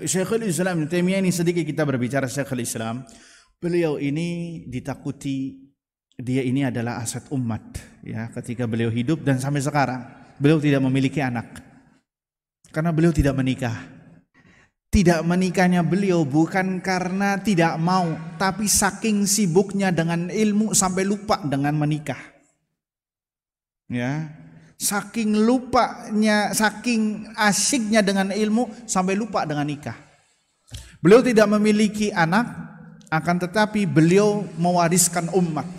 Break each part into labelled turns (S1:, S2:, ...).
S1: Syekhul Islam Taimiyah ini sedikit kita berbicara Syekhul Islam. Beliau ini ditakuti dia ini adalah aset umat ya ketika beliau hidup dan sampai sekarang beliau tidak memiliki anak. Karena beliau tidak menikah. Tidak menikahnya beliau bukan karena tidak mau, tapi saking sibuknya dengan ilmu sampai lupa dengan menikah. Ya, Saking lupanya, saking asiknya dengan ilmu sampai lupa dengan nikah. Beliau tidak memiliki anak, akan tetapi beliau mewariskan umat.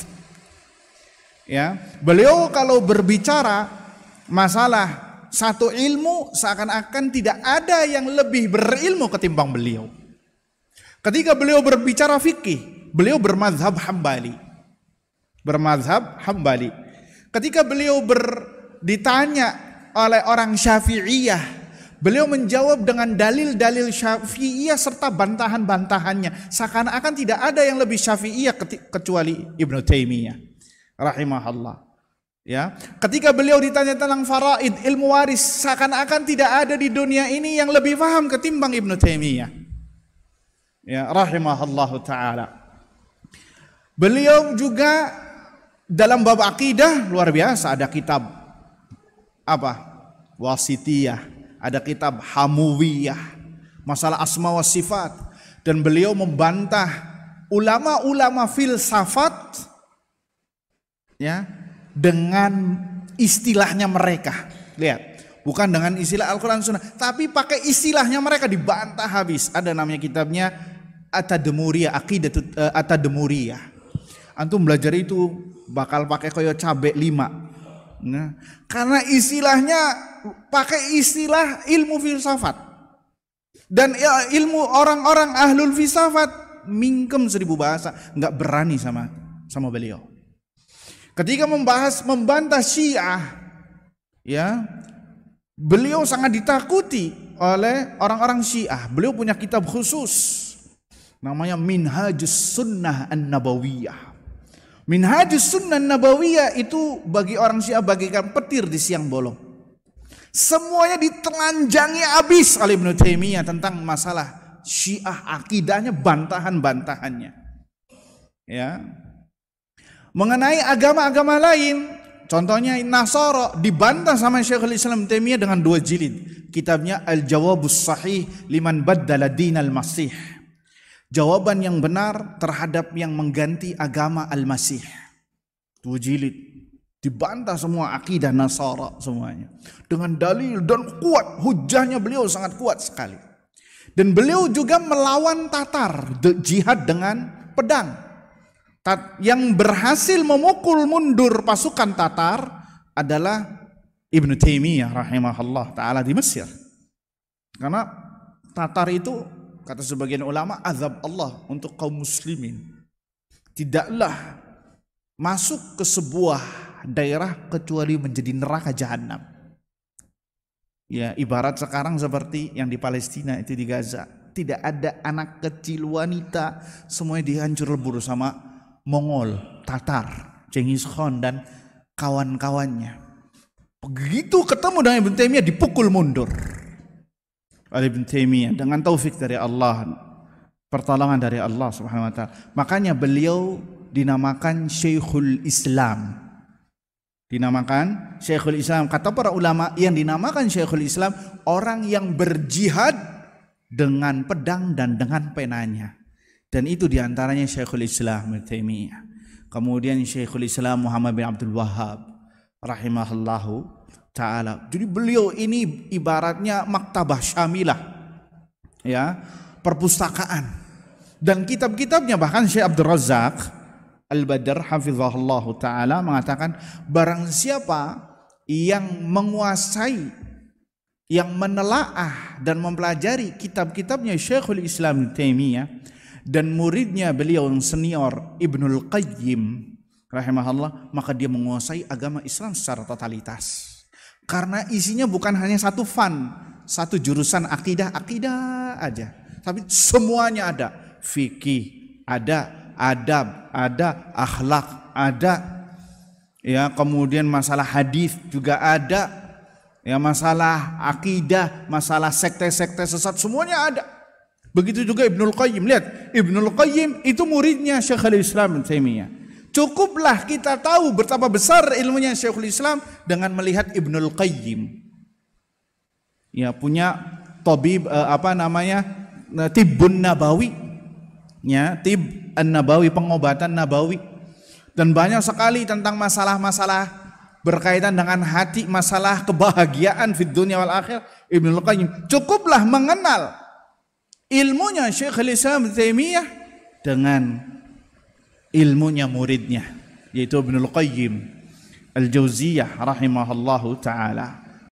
S1: Ya, beliau kalau berbicara masalah satu ilmu seakan-akan tidak ada yang lebih berilmu ketimbang beliau. Ketika beliau berbicara fikih, beliau bermazhab Hambali. Bermazhab Hambali. Ketika beliau ber ditanya oleh orang Syafi'iyah. Beliau menjawab dengan dalil-dalil Syafi'iyah serta bantahan-bantahannya. Seakan-akan tidak ada yang lebih Syafi'iyah kecuali Ibnu Taimiyah rahimahullah. Ya, ketika beliau ditanya tentang faraid ilmu waris, seakan-akan tidak ada di dunia ini yang lebih paham ketimbang Ibnu Taimiyah. Ya, rahimahullah taala. Beliau juga dalam bab akidah luar biasa ada kitab apa? Wasitiyah, ada kitab hamuwiyah masalah asma wa sifat dan beliau membantah ulama-ulama filsafat ya dengan istilahnya mereka. Lihat, bukan dengan istilah Al-Qur'an Sunnah, tapi pakai istilahnya mereka dibantah habis. Ada namanya kitabnya atademuria Aqidatut eh, atademuria Antum belajar itu bakal pakai koyo cabe lima Nah, karena istilahnya pakai istilah ilmu filsafat. Dan ya, ilmu orang-orang ahlul filsafat mingkem seribu bahasa, nggak berani sama sama beliau. Ketika membahas membantah Syiah, ya, beliau sangat ditakuti oleh orang-orang Syiah. Beliau punya kitab khusus namanya Minhajus Sunnah An-Nabawiyah. Minhajus sunnah nabawiyah itu bagi orang Syiah bagikan petir di siang bolong. Semuanya ditelanjangi habis oleh Ibnu Taimiyah tentang masalah Syiah akidahnya bantahan-bantahannya. Ya. Mengenai agama-agama lain, contohnya Nasoro dibantah sama Syekhul Islam Taimiyah dengan dua jilid. Kitabnya Al-Jawabus Sahih liman baddala dinal masih Jawaban yang benar terhadap yang mengganti agama Al-Masih. Dua jilid. Dibantah semua akidah Nasara semuanya. Dengan dalil dan kuat. Hujahnya beliau sangat kuat sekali. Dan beliau juga melawan Tatar. Jihad dengan pedang. Yang berhasil memukul mundur pasukan Tatar adalah Ibn Taimiyah rahimahullah taala di Mesir. Karena Tatar itu Kata sebagian ulama, azab Allah untuk kaum muslimin. Tidaklah masuk ke sebuah daerah kecuali menjadi neraka jahanam. Ya, ibarat sekarang seperti yang di Palestina itu di Gaza. Tidak ada anak kecil wanita semuanya dihancur lebur sama Mongol, Tatar, Genghis Khan dan kawan-kawannya. Begitu ketemu dengan Ibn Taimiyah dipukul mundur oleh Ibn Taimiyah dengan taufik dari Allah, pertolongan dari Allah Subhanahu wa taala. Makanya beliau dinamakan Syekhul Islam. Dinamakan Syekhul Islam. Kata para ulama yang dinamakan Syekhul Islam orang yang berjihad dengan pedang dan dengan penanya. Dan itu diantaranya Syekhul Islam Ibn Taimiyah. Kemudian Syekhul Islam Muhammad bin Abdul Wahab rahimahullahu taala. Jadi beliau ini ibaratnya maktabah syamilah. Ya, perpustakaan. Dan kitab-kitabnya bahkan Syekh Abdul Razak Al-Badr hafizahullah taala mengatakan barang siapa yang menguasai yang menelaah dan mempelajari kitab-kitabnya Syekhul Islam Taimiyah dan muridnya beliau yang senior Ibnul Qayyim rahimahullah maka dia menguasai agama Islam secara totalitas. Karena isinya bukan hanya satu fan, satu jurusan akidah-akidah aja. Tapi semuanya ada. Fikih ada, adab ada, akhlak ada. Ya, kemudian masalah hadis juga ada. Ya, masalah akidah, masalah sekte-sekte sesat semuanya ada. Begitu juga Ibnul Qayyim. Lihat, Ibnul Qayyim itu muridnya Syekh Al Islam Taimiyah. Cukuplah kita tahu betapa besar ilmunya Syekhul Islam dengan melihat Ibnul Qayyim. Ya punya tabib eh, apa namanya? Eh, Tibun Nabawi. Ya, Tib An-Nabawi pengobatan Nabawi. Dan banyak sekali tentang masalah-masalah berkaitan dengan hati masalah kebahagiaan di dunia wal akhir Ibnu Qayyim cukuplah mengenal ilmunya Syekhul Islam Taimiyah dengan ilmunya muridnya yaitu Ibnu al Qayyim Al-Jauziyah rahimahullahu taala.